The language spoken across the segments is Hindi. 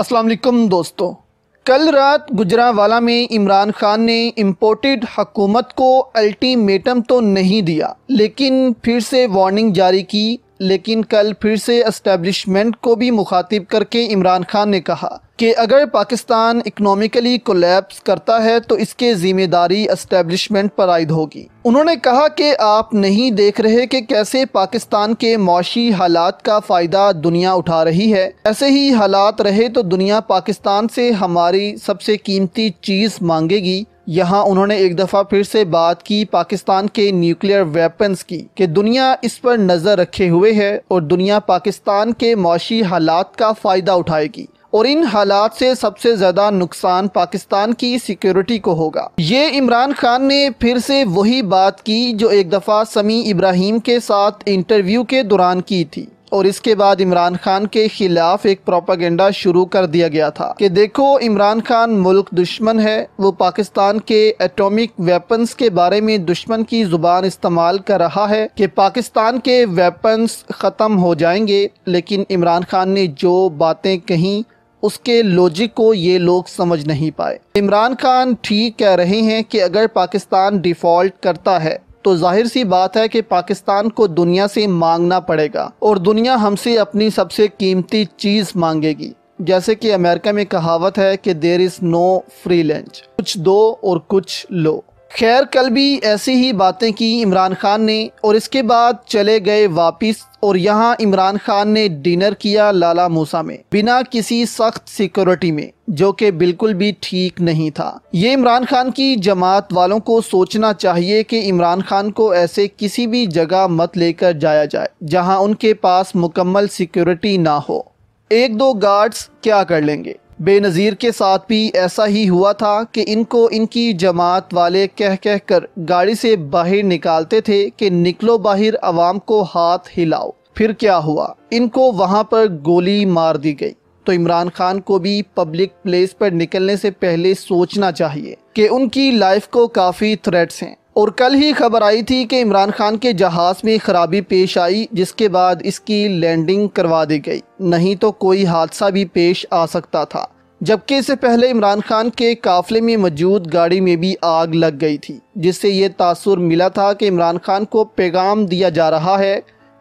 असलम दोस्तों कल रात गुजरावाला में इमरान खान ने इम्पोर्टेड हकूमत को अल्टीमेटम तो नहीं दिया लेकिन फिर से वार्निंग जारी की लेकिन कल फिर से एस्टेब्लिशमेंट को भी मुखातिब करके इमरान खान ने कहा कि अगर पाकिस्तान इकनॉमिकली कोलेप्स करता है तो इसके ज़िम्मेदारी एस्टेब्लिशमेंट पर आयद होगी उन्होंने कहा कि आप नहीं देख रहे कि कैसे पाकिस्तान के मौशी हालात का फ़ायदा दुनिया उठा रही है ऐसे ही हालात रहे तो दुनिया पाकिस्तान से हमारी सबसे कीमती चीज़ मांगेगी यहाँ उन्होंने एक दफ़ा फिर से बात की पाकिस्तान के न्यूक्लियर वेपन्स की कि दुनिया इस पर नज़र रखे हुए है और दुनिया पाकिस्तान के मौशी हालात का फ़ायदा उठाएगी और इन हालात से सबसे ज़्यादा नुकसान पाकिस्तान की सिक्योरिटी को होगा ये इमरान खान ने फिर से वही बात की जो एक दफ़ा समी इब्राहिम के साथ इंटरव्यू के दौरान की थी और इसके बाद इमरान खान के खिलाफ एक प्रोपागेंडा शुरू कर दिया गया था कि देखो इमरान खान मुल्क दुश्मन है वो पाकिस्तान के एटॉमिक वेपन्स के बारे में दुश्मन की जुबान इस्तेमाल कर रहा है कि पाकिस्तान के वेपन्स ख़त्म हो जाएंगे लेकिन इमरान खान ने जो बातें कहीं उसके लॉजिक को ये लोग समझ नहीं पाए इमरान खान ठीक कह रहे हैं कि अगर पाकिस्तान डिफ़ॉल्ट करता है तो जाहिर सी बात है कि पाकिस्तान को दुनिया से मांगना पड़ेगा और दुनिया हमसे अपनी सबसे कीमती चीज़ मांगेगी जैसे कि अमेरिका में कहावत है कि there is no free lunch कुछ दो और कुछ लो खैर कल भी ऐसी ही बातें की इमरान खान ने और इसके बाद चले गए वापस और यहाँ इमरान खान ने डिनर किया लाला मूसा में बिना किसी सख्त सिक्योरिटी में जो कि बिल्कुल भी ठीक नहीं था ये इमरान खान की जमात वालों को सोचना चाहिए कि इमरान खान को ऐसे किसी भी जगह मत लेकर जाया जाए जहाँ उनके पास मुकम्मल सिक्योरिटी ना हो एक दो गार्ड्स क्या कर लेंगे बेनज़ीर के साथ भी ऐसा ही हुआ था कि इनको इनकी जमात वाले कह कह कर गाड़ी से बाहर निकालते थे कि निकलो बाहर आवाम को हाथ हिलाओ फिर क्या हुआ इनको वहाँ पर गोली मार दी गई तो इमरान खान को भी पब्लिक प्लेस पर निकलने से पहले सोचना चाहिए कि उनकी लाइफ को काफ़ी थ्रेट्स हैं और कल ही खबर आई थी कि इमरान खान के जहाज़ में खराबी पेश आई जिसके बाद इसकी लैंडिंग करवा दी गई नहीं तो कोई हादसा भी पेश आ सकता था जबकि इससे पहले इमरान खान के काफिले में मौजूद गाड़ी में भी आग लग गई थी जिससे ये तासुर मिला था कि इमरान खान को पैगाम दिया जा रहा है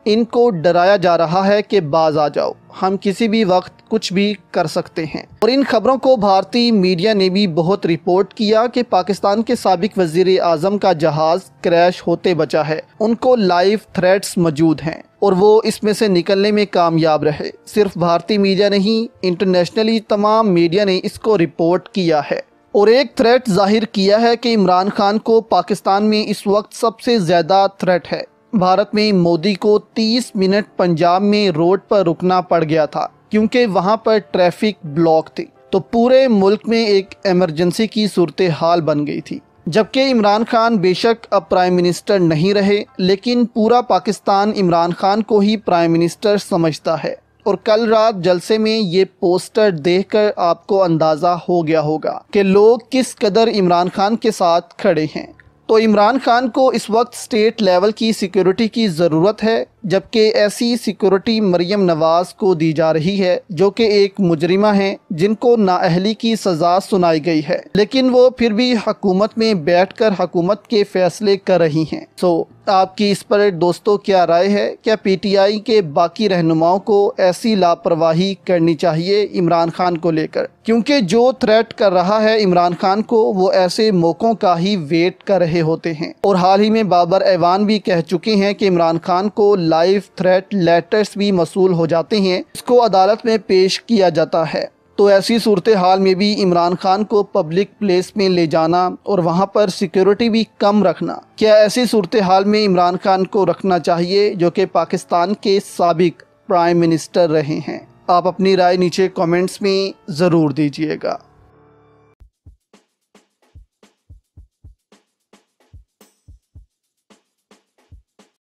इनको डराया जा रहा है कि बाज आ जाओ हम किसी भी वक्त कुछ भी कर सकते हैं और इन खबरों को भारतीय मीडिया ने भी बहुत रिपोर्ट किया कि पाकिस्तान के सबक वजीर आजम का जहाज क्रैश होते बचा है उनको लाइव थ्रेट्स मौजूद हैं और वो इसमें से निकलने में कामयाब रहे सिर्फ भारतीय मीडिया नहीं इंटरनेशनली तमाम मीडिया ने इसको रिपोर्ट किया है और एक थ्रेट जाहिर किया है कि इमरान खान को पाकिस्तान में इस वक्त सबसे ज़्यादा थ्रेट है भारत में मोदी को 30 मिनट पंजाब में रोड पर रुकना पड़ गया था क्योंकि वहां पर ट्रैफिक ब्लॉक थी तो पूरे मुल्क में एक इमरजेंसी की सूरत हाल बन गई थी जबकि इमरान खान बेशक अब प्राइम मिनिस्टर नहीं रहे लेकिन पूरा पाकिस्तान इमरान खान को ही प्राइम मिनिस्टर समझता है और कल रात जलसे में ये पोस्टर देखकर आपको अंदाज़ा हो गया होगा कि लोग किस कदर इमरान खान के साथ खड़े हैं तो इमरान खान को इस वक्त स्टेट लेवल की सिक्योरिटी की ज़रूरत है जबकि ऐसी सिक्योरिटी मरियम नवाज़ को दी जा रही है जो कि एक मुजरिमा हैं जिनको नाअहली की सज़ा सुनाई गई है लेकिन वो फिर भी हकूमत में बैठ कर हकूमत के फैसले कर रही हैं सो आपकी इस पर दोस्तों क्या राय है क्या पी टी आई के बाकी रहनुमाओं को ऐसी लापरवाही करनी चाहिए इमरान खान को लेकर क्योंकि जो थ्रेट कर रहा है इमरान खान को वो ऐसे मौक़ों का ही वेट कर रहे होते हैं और हाल ही में बाबर ऐवान भी कह चुके हैं कि इमरान खान को लाइफ थ्रेट लेटर्स भी मसूल हो जाते हैं इसको अदालत में पेश किया जाता है तो ऐसी सूरत हाल में भी इमरान खान को पब्लिक प्लेस में ले जाना और वहाँ पर सिक्योरिटी भी कम रखना क्या ऐसी सूरत हाल में इमरान खान को रखना चाहिए जो कि पाकिस्तान के सबक प्राइम मिनिस्टर रहे हैं आप अपनी राय नीचे कमेंट्स में ज़रूर दीजिएगा